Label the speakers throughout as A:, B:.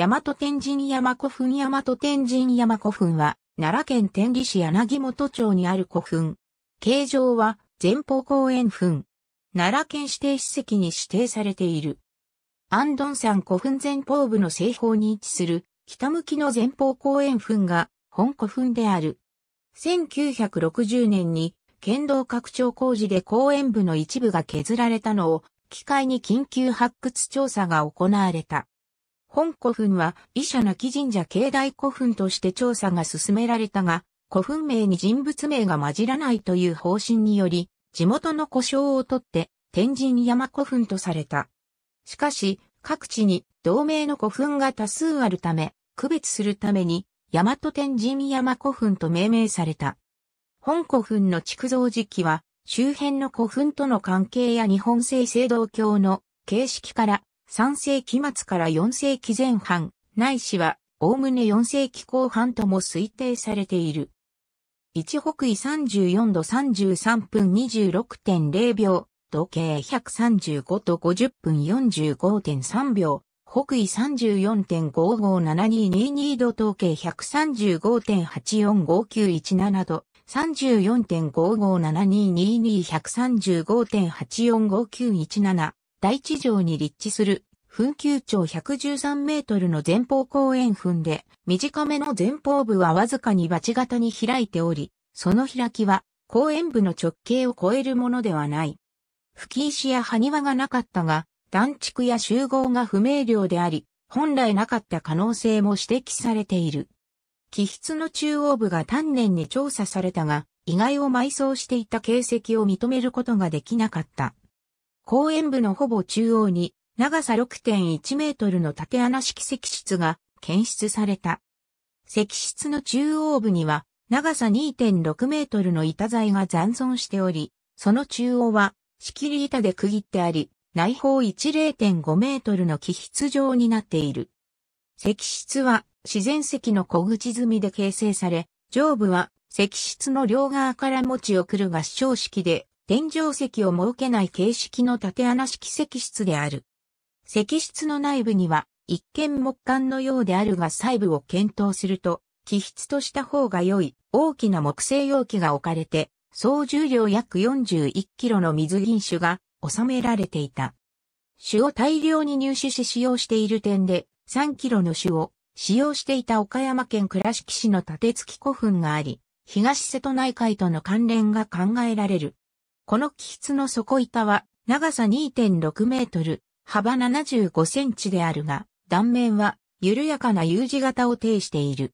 A: 大和天神山古墳大和天神山古墳は、奈良県天理市柳本町にある古墳。形状は、前方後円墳。奈良県指定史跡に指定されている。安頓山古墳前方部の西方に位置する、北向きの前方後円墳が、本古墳である。1960年に、県道拡張工事で公園部の一部が削られたのを、機械に緊急発掘調査が行われた。本古墳は、医者なき神社境内古墳として調査が進められたが、古墳名に人物名が混じらないという方針により、地元の故障をとって、天神山古墳とされた。しかし、各地に同名の古墳が多数あるため、区別するために、大和天神山古墳と命名された。本古墳の築造時期は、周辺の古墳との関係や日本製製銅橋の形式から3世紀末から4世紀前半、ないしは、おおむね4世紀後半とも推定されている。1北緯34度33分26.0秒、時計135度50分45.3秒、北緯34.557222度統計1 3 5 8 4 5 9 1 7度、34.55722235.8459117 1大地上に立地する、墳丘長113メートルの前方公園墳で、短めの前方部はわずかにバチ型に開いており、その開きは、公園部の直径を超えるものではない。吹石や埴輪がなかったが、断築や集合が不明瞭であり、本来なかった可能性も指摘されている。気筆の中央部が丹念に調査されたが、意外を埋葬していた形跡を認めることができなかった。公園部のほぼ中央に、長さ6.1メートルの縦穴式石室が検出された。石室の中央部には、長さ2.6メートルの板材が残存しており、その中央は、仕切り板で区切ってあり、内方1 0.5メートルの気筆状になっている。石室は自然石の小口積みで形成され、上部は石室の両側から持ち送る合掌式で天井石を設けない形式の縦穴式石室である。石室の内部には、一見木管のようであるが細部を検討すると、気質とした方が良い大きな木製容器が置かれて、総重量約41キロの水銀酒が収められていた。酒を大量に入手し使用している点で、3キロの酒を使用していた岡山県倉敷市の立き古墳があり、東瀬戸内海との関連が考えられる。この気質の底板は長さ2.6メートル、幅75センチであるが、断面は緩やかな U 字型を呈している。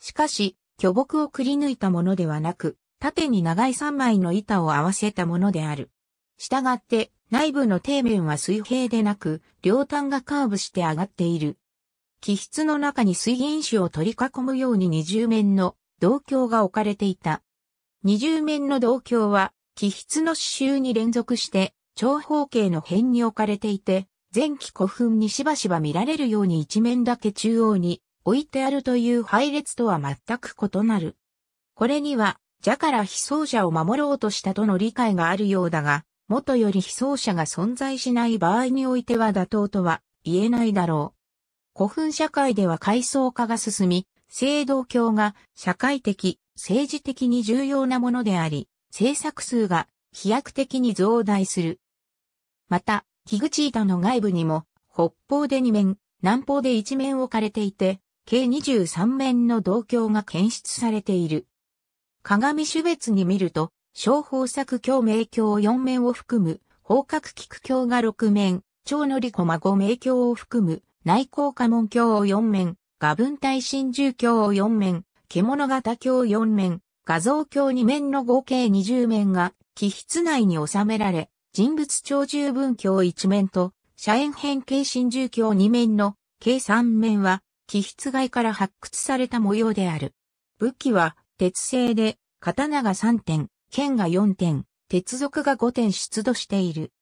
A: しかし、巨木をくり抜いたものではなく、縦に長い3枚の板を合わせたものである。したがって、内部の底面は水平でなく、両端がカーブして上がっている。気質の中に水銀種を取り囲むように二重面の銅鏡が置かれていた。二重面の銅鏡は気筆の刺繍に連続して長方形の辺に置かれていて、前期古墳にしばしば見られるように一面だけ中央に置いてあるという配列とは全く異なる。これには、蛇から被葬者を守ろうとしたとの理解があるようだが、元より被葬者が存在しない場合においては妥当とは言えないだろう。古墳社会では階層化が進み、制度教が社会的、政治的に重要なものであり、制作数が飛躍的に増大する。また、木口板の外部にも、北方で2面、南方で1面置かれていて、計23面の銅鏡が検出されている。鏡種別に見ると、小方作鏡名鏡4面を含む、方角菊鏡が6面、超のり駒5名鏡を含む、内向家門鏡を4面、画文体真珠鏡を4面、獣型鏡4面、画像鏡2面の合計20面が機筆内に収められ、人物長十分鏡1面と、斜円変形真重鏡2面の計3面は、機筆外から発掘された模様である。武器は、鉄製で、刀が3点、剣が4点、鉄属が5点出土している。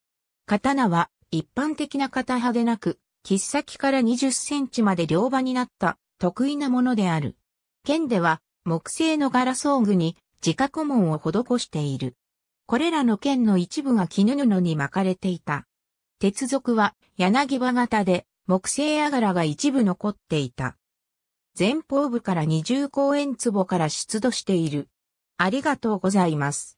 A: 刀は、一般的な型派でなく、切っ先から20センチまで両刃になった、得意なものである。剣では、木製のガラス装具に自家顧を施している。これらの剣の一部が絹布に巻かれていた。鉄属は柳葉型で木製あがらが一部残っていた。前方部から二重公園壺から出土している。ありがとうございます。